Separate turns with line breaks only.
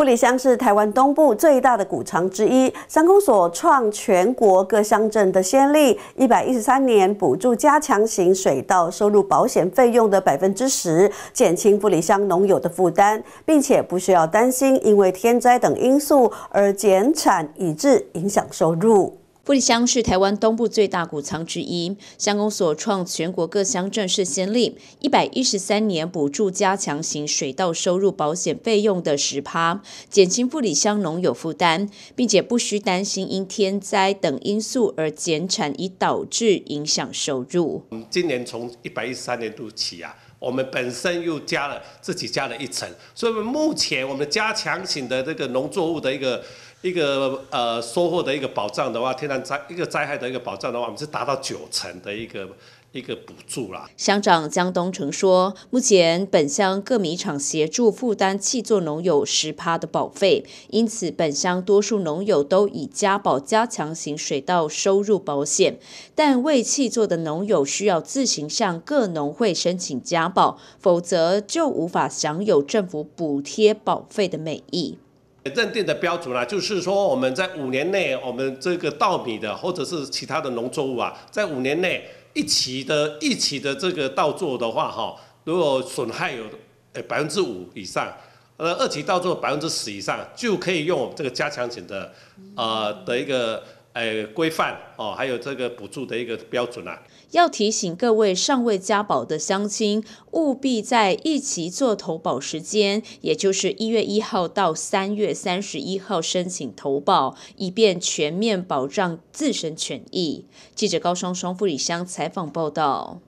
富里乡是台湾东部最大的古城之一，三公所创全国各乡镇的先例，一百一十三年补助加强型水稻收入保险费用的百分之十，减轻富里乡农友的负担，并且不需要担心因为天灾等因素而减产以致影响收入。富里
乡是台湾东部最大谷仓之一，乡公所创全国各乡镇市先例。一百一十三年补助加强型水稻收入保险费用的十趴，减轻富里乡农友负担，并且不需担心因天灾等因
素而减产，以导致影响收入。今年从一百一十三年度起啊。我们本身又加了自己加了一层，所以目前我们加强型的这个农作物的一个一个呃收获的一个保障的话，天然灾一个灾害的一个保障的话，我们是达到九成的一个。一个补助啦。
乡长江东成说，目前本乡各米厂协助负担气作农友十趴的保费，因此本乡多数农友都以加保加强型水稻收入保险。但未气作的农友需要自行向各农会申请加保，否则就无法享有政府补贴保费的美
意。认定的标准呢，就是说我们在五年内，我们这个稻米的或者是其他的农作物啊，在五年内。一期的，一期的这个倒座的话，哈，如果损害有诶百分之五以上，呃，二期倒座百分之十以上，就可以用这个加强型的，呃的一个。呃，规范哦，还有这个补助的一个标准啊。
要提醒各位尚未加保的乡亲，务必在一期做投保时间，也就是一月一号到三月三十一号申请投保，以便全面保障自身权益。记者高双双、傅礼香采访报道。